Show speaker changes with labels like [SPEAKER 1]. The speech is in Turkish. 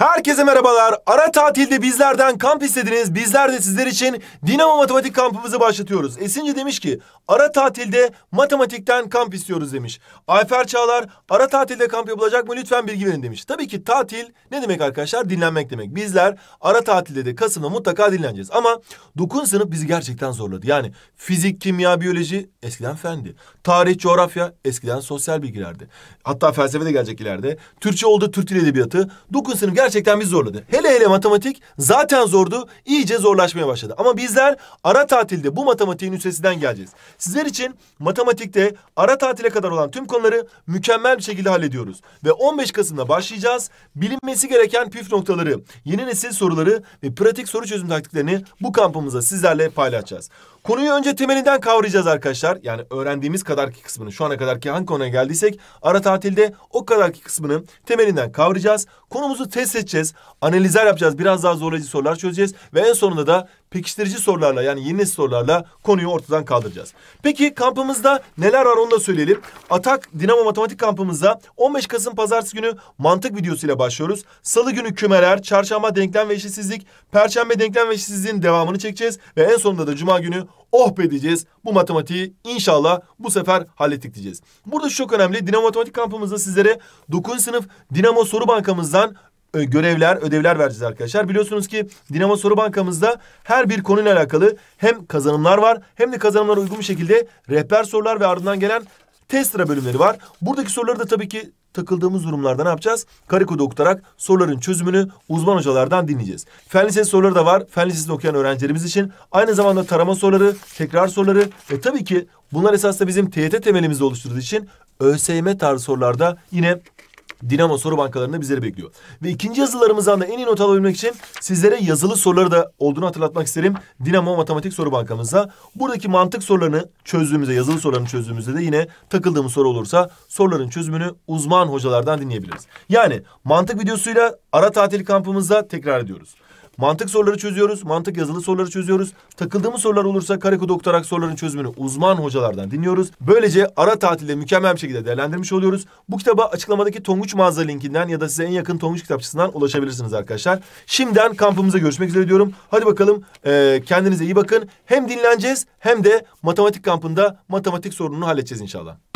[SPEAKER 1] Herkese merhabalar. Ara tatilde bizlerden kamp istediniz. Bizler de sizler için Dinamo Matematik kampımızı başlatıyoruz. Esinci demiş ki ara tatilde matematikten kamp istiyoruz demiş. Ayfer Çağlar ara tatilde kamp yapılacak mı lütfen bilgi verin demiş. Tabii ki tatil ne demek arkadaşlar? Dinlenmek demek. Bizler ara tatilde de Kasım'da mutlaka dinleneceğiz. Ama dokun sınıf bizi gerçekten zorladı. Yani fizik, kimya, biyoloji eskiden fendi. Tarih, coğrafya eskiden sosyal bilgilerdi. Hatta felsefe de gelecek ileride. Türkçe oldu Türk Dil Edebiyatı. Dokun sınıf gerçekten gerçekten bizi zorladı. Hele hele matematik zaten zordu, iyice zorlaşmaya başladı. Ama bizler ara tatilde bu matematiğin üstesinden geleceğiz. Sizler için matematikte ara tatile kadar olan tüm konuları mükemmel bir şekilde hallediyoruz. Ve 15 Kasım'da başlayacağız. Bilinmesi gereken püf noktaları, yeni nesil soruları ve pratik soru çözüm taktiklerini bu kampımıza sizlerle paylaşacağız. Konuyu önce temelinden kavrayacağız arkadaşlar. Yani öğrendiğimiz kadarki kısmını şu ana kadarki hangi konuya geldiysek ara tatilde o kadarki kısmını temelinden kavrayacağız. Konumuzu test seçeceğiz. Analizler yapacağız. Biraz daha zorlayıcı sorular çözeceğiz. Ve en sonunda da pekiştirici sorularla yani yeni sorularla konuyu ortadan kaldıracağız. Peki kampımızda neler var onu da söyleyelim. Atak Dinamo Matematik kampımızda 15 Kasım pazartesi günü mantık videosuyla başlıyoruz. Salı günü kümeler, çarşamba denklem ve eşitsizlik, perşembe denklem ve eşitsizliğin devamını çekeceğiz. Ve en sonunda da cuma günü oh be diyeceğiz. Bu matematiği inşallah bu sefer hallettik diyeceğiz. Burada şu çok önemli. Dinamo Matematik kampımızda sizlere 9. sınıf Dinamo Soru Bankamızdan görevler, ödevler vereceğiz arkadaşlar. Biliyorsunuz ki Dinamo Soru Bankamızda her bir konuyla alakalı hem kazanımlar var hem de kazanımlara uygun bir şekilde rehber sorular ve ardından gelen test sıra bölümleri var. Buradaki soruları da tabii ki takıldığımız durumlarda ne yapacağız? Karikodu okutarak soruların çözümünü uzman hocalardan dinleyeceğiz. Fen lisesi soruları da var. Fen lisesinde okuyan öğrencilerimiz için. Aynı zamanda tarama soruları, tekrar soruları ve tabii ki bunlar esasında bizim TYT temelimizde oluşturduğu için ÖSYM tarzı sorularda yine Dinamo soru bankalarında bizleri bekliyor. Ve ikinci yazılarımızdan da en iyi not alabilmek için sizlere yazılı soruları da olduğunu hatırlatmak isterim. Dinamo matematik soru bankamızda. Buradaki mantık sorularını çözdüğümüzde, yazılı sorularını çözdüğümüzde de yine takıldığımız soru olursa soruların çözümünü uzman hocalardan dinleyebiliriz. Yani mantık videosuyla ara tatil kampımızda tekrar ediyoruz. Mantık soruları çözüyoruz. Mantık yazılı soruları çözüyoruz. Takıldığımız sorular olursa karekod oktarak soruların çözümünü uzman hocalardan dinliyoruz. Böylece ara tatilde mükemmel bir şekilde değerlendirmiş oluyoruz. Bu kitaba açıklamadaki Tonguç mağaza linkinden ya da size en yakın Tonguç kitapçısından ulaşabilirsiniz arkadaşlar. Şimdiden kampımıza görüşmek üzere diyorum. Hadi bakalım e, kendinize iyi bakın. Hem dinleneceğiz hem de matematik kampında matematik sorununu halledeceğiz inşallah.